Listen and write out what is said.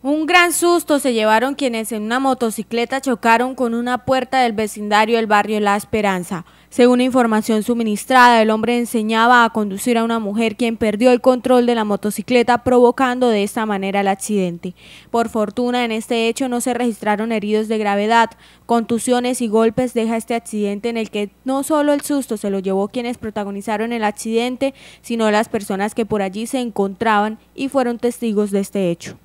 Un gran susto se llevaron quienes en una motocicleta chocaron con una puerta del vecindario del barrio La Esperanza. Según información suministrada, el hombre enseñaba a conducir a una mujer quien perdió el control de la motocicleta provocando de esta manera el accidente. Por fortuna, en este hecho no se registraron heridos de gravedad. Contusiones y golpes deja este accidente en el que no solo el susto se lo llevó quienes protagonizaron el accidente, sino las personas que por allí se encontraban y fueron testigos de este hecho.